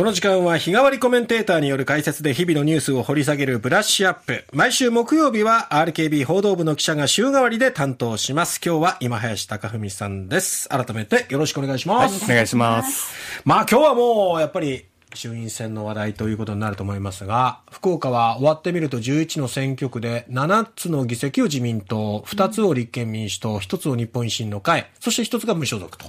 この時間は日替わりコメンテーターによる解説で日々のニュースを掘り下げるブラッシュアップ。毎週木曜日は RKB 報道部の記者が週替わりで担当します。今日は今林隆文さんです。改めてよろしくお願いします。はい、お願いします。まあ今日はもうやっぱり衆院選の話題ということになると思いますが、福岡は終わってみると11の選挙区で7つの議席を自民党、2つを立憲民主党、1つを日本維新の会、そして1つが無所属と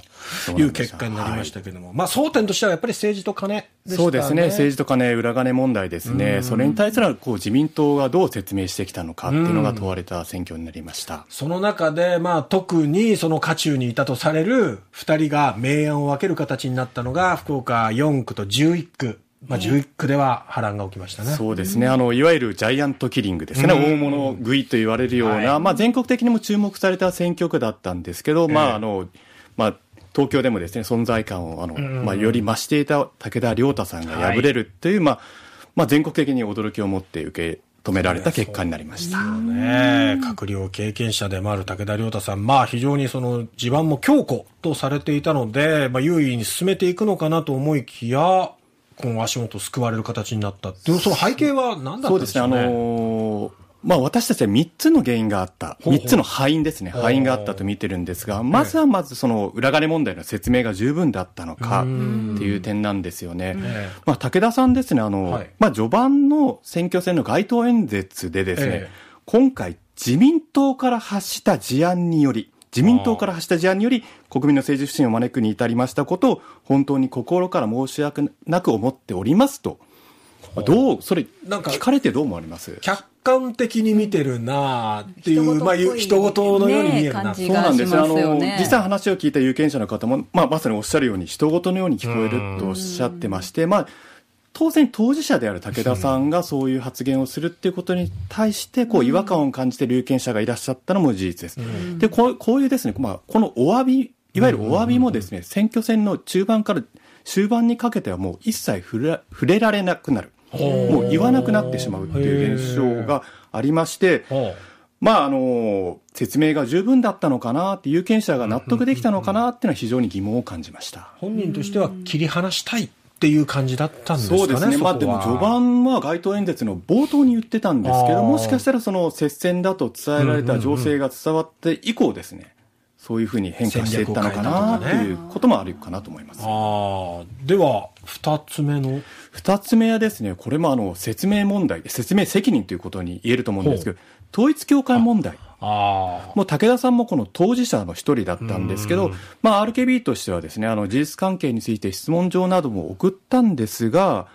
いう結果になりましたけれども、はい、まあ争点としてはやっぱり政治と金ね、そうですね、政治とかね、裏金問題ですね、うん、それに対するこう自民党がどう説明してきたのかっていうのが問われた選挙になりました、うん、その中で、まあ、特にその渦中にいたとされる2人が明暗を分ける形になったのが、福岡4区と11区。まあ、11区では波乱が起きましたね。そうですね。あの、いわゆるジャイアントキリングですね。うん、大物食いと言われるような、はい、まあ、全国的にも注目された選挙区だったんですけど、まあ、あの、まあ、東京でもですね、存在感を、あの、まあ、より増していた武田良太さんが敗れるという、はい、まあ、まあ、全国的に驚きを持って受け止められた結果になりました。ね、閣僚経験者でもある武田良太さん、まあ非常にその地盤も強固とされていたので、まあ優位に進めていくのかなと思いきや、この足元救われる形になった。その背景は何だったんでしょうね。そうですね、あのー、まあ私たちは3つの原因があった。3つの敗因ですね。敗因があったと見てるんですが、まずはまずその裏金問題の説明が十分だったのかっていう点なんですよね。まあ武田さんですね、あの、はい、まあ序盤の選挙戦の街頭演説でですね、今回自民党から発した事案により、自民党から発した事案により国民の政治不信を招くに至りましたことを本当に心から申し訳なく思っておりますと。あ、どう、それ、なんか、聞かれてどう思われます客観的に見てるなあっていう、まあ、人事のように見えるな、ね、そうなんです、ね、あの、実際話を聞いた有権者の方も、まあ、まさにおっしゃるように、人事のように聞こえるとおっしゃってまして、まあ、当然当事者である武田さんがそういう発言をするっていうことに対してこう違和感を感じて有権者がいらっしゃったのも事実です。でこうこういうですね、まあ、このお詫びいわゆるお詫びもですね、選挙戦の中盤から終盤にかけてはもう一切触れられなくなる。もう言わなくなってしまうっていう現象がありまして、まああの、説明が十分だったのかなって有権者が納得できたのかなっていうのは非常に疑問を感じました。本人としては切り離したいっていう感じだったんですかね。そうですね。まあでも序盤は街頭演説の冒頭に言ってたんですけど、もしかしたらその接戦だと伝えられた情勢が伝わって以降ですね、そういうふうに変化していったのかなと、ね、いうこともあるかなと思います。あでは、二つ目の二つ目はですね、これもあの、説明問題、説明責任ということに言えると思うんですけど、統一教会問題。あもう武田さんもこの当事者の一人だったんですけど、まあ、RKB としてはですね、あの、事実関係について質問状なども送ったんですが、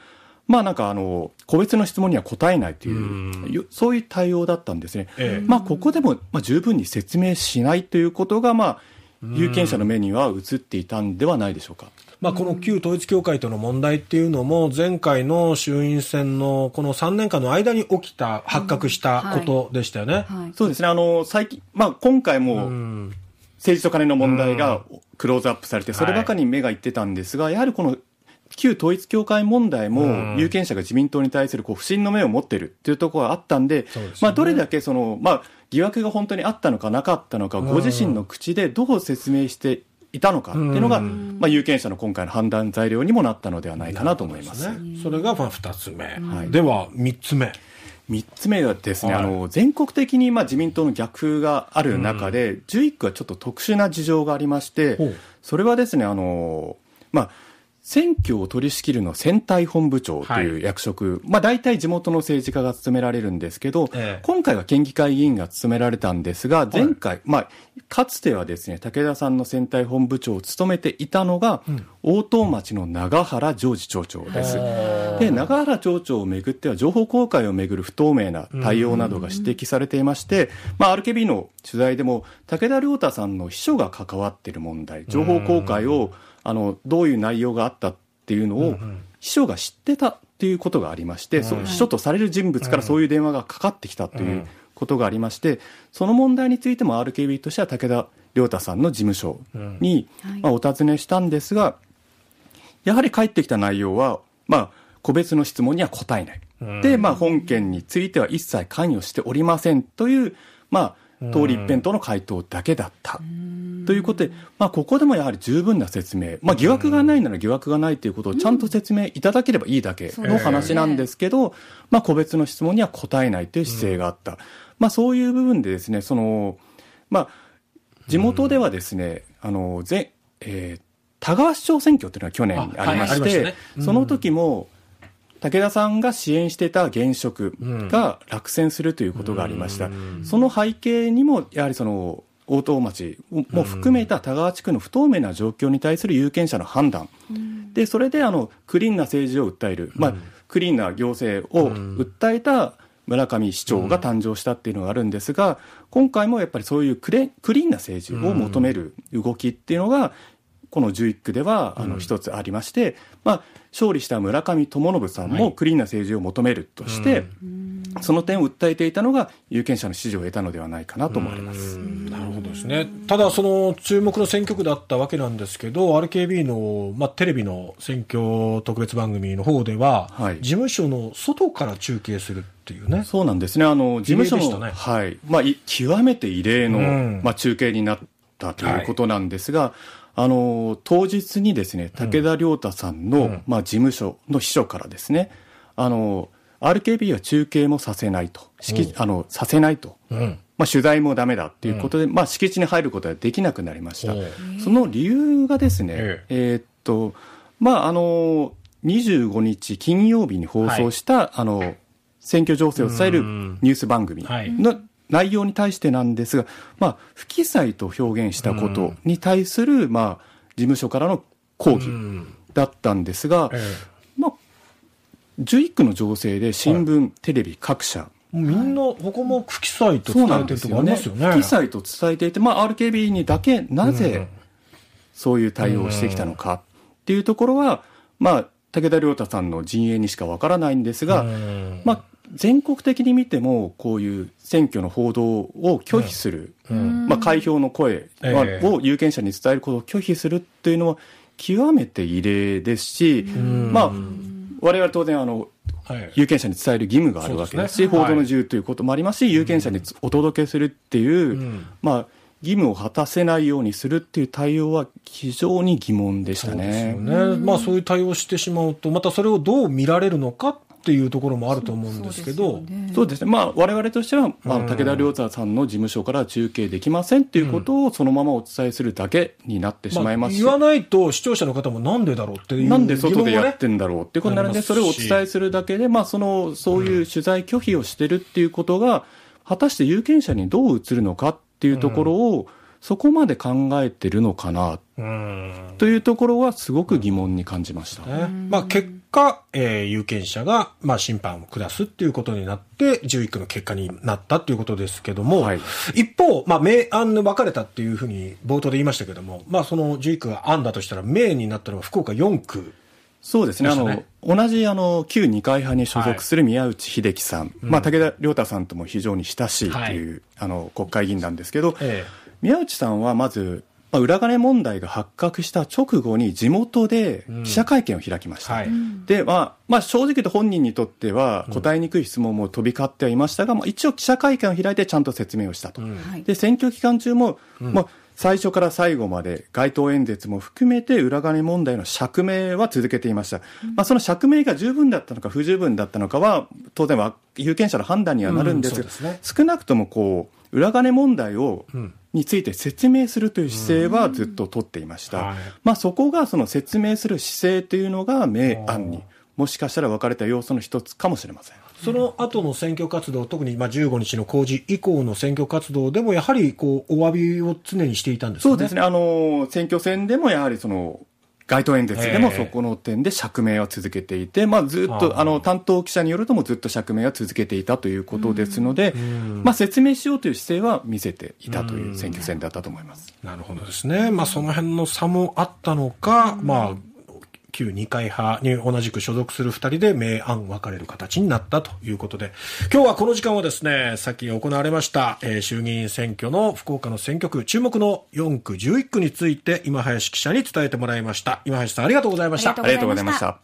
まあなんかあの、個別の質問には答えないという、そういう対応だったんですね。ええ、まあ、ここでも、まあ、十分に説明しないということが、まあ、有権者の目には映っていたんではないでしょうか。まあ、この旧統一教会との問題っていうのも、前回の衆院選のこの3年間の間に起きた、発覚したことでしたよね。うんはいはい、そうですね。あの、最近、まあ、今回も、政治とカネの問題がクローズアップされて、そればかりに目がいってたんですが、やはりこの旧統一教会問題も、有権者が自民党に対するこう不信の目を持っているというところがあったんで、まあ、どれだけその、まあ、疑惑が本当にあったのかなかったのか、ご自身の口でどう説明していたのかっていうのが、まあ、有権者の今回の判断材料にもなったのではないかなと思います。ね、それが2つ目、はい、では3つ目。3つ目はですね、はい、あの全国的にまあ自民党の逆風がある中で、11区はちょっと特殊な事情がありまして、それはですね、あのまあ、選挙を取り仕切るの選対本部長という役職、はい、まあ大体地元の政治家が務められるんですけど、ええ、今回は県議会議員が務められたんですが、前回、はい、まあ、かつてはですね、武田さんの選対本部長を務めていたのが、大東町の長原常時町長です。で、長原町長をめぐっては、情報公開をめぐる不透明な対応などが指摘されていまして、まあ RKB の取材でも、武田良太さんの秘書が関わっている問題、情報公開を、あのどういう内容があったっていうのを、秘書が知ってたっていうことがありまして、うん、その秘書とされる人物からそういう電話がかかってきたということがありまして、その問題についても RKB としては武田良太さんの事務所に、まあ、お尋ねしたんですが、やはり返ってきた内容は、まあ、個別の質問には答えない。で、まあ、本件については一切関与しておりませんという、まあ、通り一辺との回答だけだった。ということで、まあ、ここでもやはり十分な説明、まあ、疑惑がないなら疑惑がないということをちゃんと説明いただければいいだけの話なんですけど、まあ、個別の質問には答えないという姿勢があった。まあ、そういう部分でですね、その、まあ、地元ではですね、あの、ぜ、えー、田川市長選挙というのが去年ありまして、その時も、武田さんが支援してた現職が落選するということがありました。その背景にも、やはりその、大東町も含めた田川地区の不透明な状況に対する有権者の判断、うん、でそれであのクリーンな政治を訴える、まあ、クリーンな行政を訴えた村上市長が誕生したっていうのがあるんですが、今回もやっぱりそういうクレクリーンな政治を求める動きっていうのが、この11区ではあの一つありまして、まあ、勝利した村上智信さんもクリーンな政治を求めるとして、うんその点を訴えていたのが有権者の支持を得たのではないかなと思われますなるほどですねただ、その注目の選挙区だったわけなんですけど RKB の、まあ、テレビの選挙特別番組の方では、はい、事務所の外から中継するっていうねそうなんですねあの事務所の、ね、はいまあ、極めて異例の、まあ、中継になったということなんですが、はいあの、当日にですね、武田良太さんの、うん、まあ、事務所の秘書からですね、あの、RKB は中継もさせないと。敷、うあの、させないと。うん、まあ、取材もだめだっていうことで、うん、まあ、敷地に入ることはできなくなりました。その理由がですね、ええー、っと、まあ、あの、25日金曜日に放送した、はい、あの、選挙情勢を伝えるニュース番組の内容に対してなんですが、まあ、不記載と表現したことに対する、まあ、事務所からの抗議だったんですが、ええ11区の情勢で新聞、はい、テレビ各社みんな、ここも区記載と伝えてるとこありますよね。よね不記載と伝えていて、まあ、RKB にだけなぜ、そういう対応をしてきたのかっていうところは、まあ、武田良太さんの陣営にしかわからないんですが、まあ、全国的に見ても、こういう選挙の報道を拒否する、まあ、開票の声を有権者に伝えることを拒否するっていうのは、極めて異例ですし、まあ、われ当然あの、はい、有権者に伝える義務があるわけですし、ね、報道の自由ということもありますし、はい、有権者にお届けするっていう、うん、まあ、義務を果たせないようにするっていう対応は非常に疑問でしたね。そう、ね、まあ、そういう対応してしまうと、またそれをどう見られるのかっっていうところもあると思うんですけどそうですね、ね、まあ我々としては、まあ、武田良太さんの事務所から中継できませんっていうことをそのままお伝えするだけになってしまいますまあ、言わないと視聴者の方もなんでだろうっていう、ね、なんで外でやってんだろうっていうことになるのでそれをお伝えするだけで、まあ、そのそういう取材拒否をしてるっていうことが果たして有権者にどう映るのかっていうところを、そこまで考えてるのかなというところはすごく疑問に感じました。まあ、結果、えー、有権者が、まあ、審判を下すっていうことになって、11区の結果になったっていうことですけども、はい、一方、まあ、明暗の分かれたっていうふうに冒頭で言いましたけども、まあ、その11区が暗だとしたら、明になったのは福岡4区。そうですね、ねあの同じあの旧二階派に所属する宮内秀樹さん、はいうん、まあ、武田良太さんとも非常に親しいという、はい、あの国会議員なんですけど、ええ、宮内さんはまずまあ、裏金問題が発覚した直後に地元で記者会見を開きました。うんはい、で、まあ、まあ、正直言うと本人にとっては答えにくい質問も飛び交ってはいましたが、まあ、一応記者会見を開いてちゃんと説明をしたと。うん、で、選挙期間中も、まあ、最初から最後まで街頭演説も含めて裏金問題の釈明は続けていました。まあ、その釈明が十分だったのか不十分だったのかは、当然は有権者の判断にはなるんですが、うんすね、少なくともこう、裏金問題をについて説明するという姿勢はずっと取っていました。まあ、そこがその説明する姿勢というのが明暗に。もしかしたら分かれた要素の一つかもしれません。その後の選挙活動、特にまあ15日の公示以降の選挙活動でも、やはりこうお詫びを常にしていたんです、ね、そうですね、あの選挙戦でもやはりその街頭演説でもそこの点で釈明は続けていて、まあ、ずっとあの担当記者によるともずっと釈明は続けていたということですので、まあ、説明しようという姿勢は見せていたという選挙戦だったと思います。なるほどですね、まあ、その辺の差もあったのか、まあ、旧二階派に同じく所属する二人で明暗分かれる形になったということで、今日はこの時間はですね、さっき行われました、えー、衆議院選挙の福岡の選挙区、注目の4区、11区について今林記者に伝えてもらいました。今林さんありがとうございました。ありがとうございました。